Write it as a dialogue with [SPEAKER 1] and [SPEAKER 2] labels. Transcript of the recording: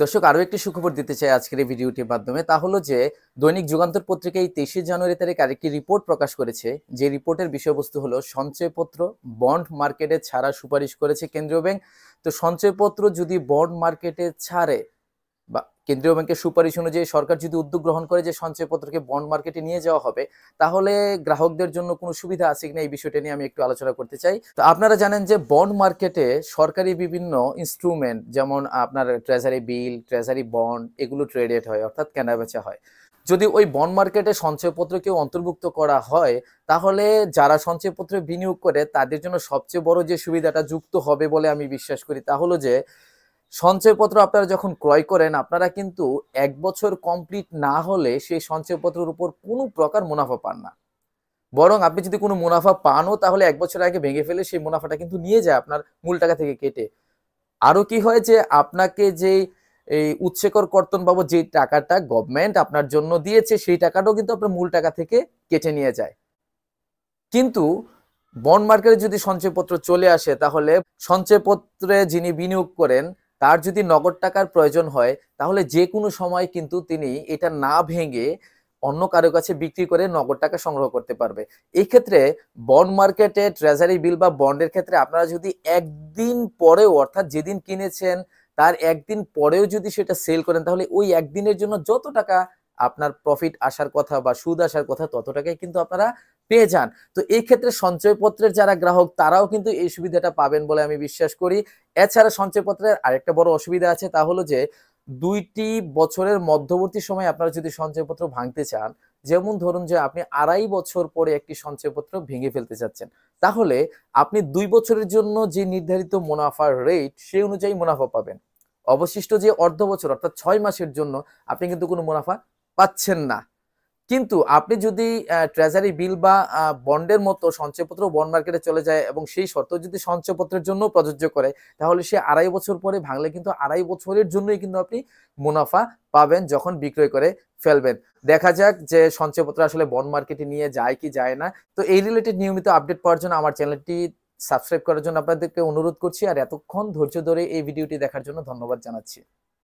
[SPEAKER 1] দর্শক আরও একটি সুখবর দিতে চাই আজকের এই ভিডিওটির মাধ্যমে তা হলো যে দৈনিক যুগান্তর পত্রিকা এই তেইশে জানুয়ারি তারিখ আরেকটি রিপোর্ট প্রকাশ করেছে যে রিপোর্টের বিষয়বস্তু হলো সঞ্চয়পত্র বন্ড মার্কেটে ছাড়া সুপারিশ করেছে কেন্দ্রীয় ব্যাংক তো সঞ্চয়পত্র যদি বন্ড মার্কেটে ছাড়ে কেন্দ্রীয় ব্যাংকের সুপারিশ অনুযায়ী সরকার যদি উদ্যোগ গ্রহণ করে যে সঞ্চয়পত্রকে বন্ড মার্কেটে নিয়ে যাওয়া হবে তাহলে গ্রাহকদের জন্য কোনো সুবিধা আছে কিনা এই বিষয়টা নিয়ে আমি একটু আলোচনা করতে চাই তো আপনারা জানেন যে বন্ড মার্কেটে সরকারি বিভিন্ন ইনস্ট্রুমেন্ট যেমন আপনার ট্রেজারি বিল ট্রেজারি বন্ড এগুলো ট্রেডেড হয় অর্থাৎ কেনাবেচা হয় যদি ওই বন্ড মার্কেটে সঞ্চয়পত্রকে অন্তর্ভুক্ত করা হয় তাহলে যারা সঞ্চয়পত্রে বিনিয়োগ করে তাদের জন্য সবচেয়ে বড় যে সুবিধাটা যুক্ত হবে বলে আমি বিশ্বাস করি তা হলো যে সঞ্চয়পত্র আপনারা যখন ক্রয় করেন আপনারা কিন্তু এক বছর কমপ্লিট না হলে সেই সঞ্চয়পত্রের উপর কোনো প্রকার মুনাফা পান না বরং আপনি যদি কোনো মুনাফা পানও তাহলে এক বছর আগে ভেঙে ফেলে সেই মুনাফাটা কিন্তু নিয়ে যায় আপনার মূল টাকা থেকে কেটে আরও কি হয় যে আপনাকে যে এই উচ্ছেকর কর্তন বাবু যে টাকাটা গভর্নমেন্ট আপনার জন্য দিয়েছে সেই টাকাটাও কিন্তু আপনার মূল টাকা থেকে কেটে নিয়ে যায় কিন্তু বন্ড মার্কেটে যদি সঞ্চয়পত্র চলে আসে তাহলে সঞ্চয়পত্রে যিনি বিনিয়োগ করেন তার যদি নগদ টাকার প্রয়োজন হয় তাহলে যে কোনো সময় কিন্তু তিনি এটা না ভেঙে অন্য কারো কাছে বিক্রি করে নগদ টাকা সংগ্রহ করতে পারবে এই ক্ষেত্রে বন্ড মার্কেটে ট্রেজারি বিল বা বন্ডের ক্ষেত্রে আপনারা যদি একদিন পরেও অর্থাৎ যেদিন কিনেছেন তার একদিন পরেও যদি সেটা সেল করেন তাহলে ওই একদিনের জন্য যত টাকা আপনার প্রফিট আসার কথা বা সুদ আসার কথা তত টাকাই কিন্তু আপনারা পেয়ে যান তো এই ক্ষেত্রে সঞ্চয়পত্রের যারা গ্রাহক তারাও কিন্তু এই সুবিধাটা পাবেন বলে আমি বিশ্বাস করি এছাড়া সঞ্চয়পত্রের আরেকটা বড় অসুবিধা আছে তা হলো যে দুইটি বছরের মধ্যবর্তী সময়ে আপনারা যদি সঞ্চয়পত্র ভাঙতে চান যেমন ধরুন যে আপনি আড়াই বছর পরে একটি সঞ্চয়পত্র ভেঙে ফেলতে চাচ্ছেন তাহলে আপনি দুই বছরের জন্য যে নির্ধারিত মুনাফার রেট সেই অনুযায়ী মুনাফা পাবেন অবশিষ্ট যে অর্ধ বছর অর্থাৎ ছয় মাসের জন্য আপনি কিন্তু কোনো মুনাফা পাচ্ছেন না কিন্তু আপনি যদি ট্রেজারি বিল বা বন্ডের মতো সঞ্চয়পত্র বন্ড মার্কেটে চলে যায় এবং সেই শর্ত যদি সঞ্চয়পত্রের জন্য প্রযোজ্য করে তাহলে সে আড়াই বছর পরে ভাঙলে কিন্তু আড়াই বছরের জন্যই কিন্তু আপনি মুনাফা পাবেন যখন বিক্রয় করে ফেলবেন দেখা যাক যে সঞ্চয়পত্র আসলে বন্ড মার্কেটে নিয়ে যায় কি যায় না তো এই রিলেটেড নিয়মিত আপডেট পাওয়ার জন্য আমার চ্যানেলটি সাবস্ক্রাইব করার জন্য আপনাদেরকে অনুরোধ করছি আর এতক্ষণ ধৈর্য ধরে এই ভিডিওটি দেখার জন্য ধন্যবাদ জানাচ্ছি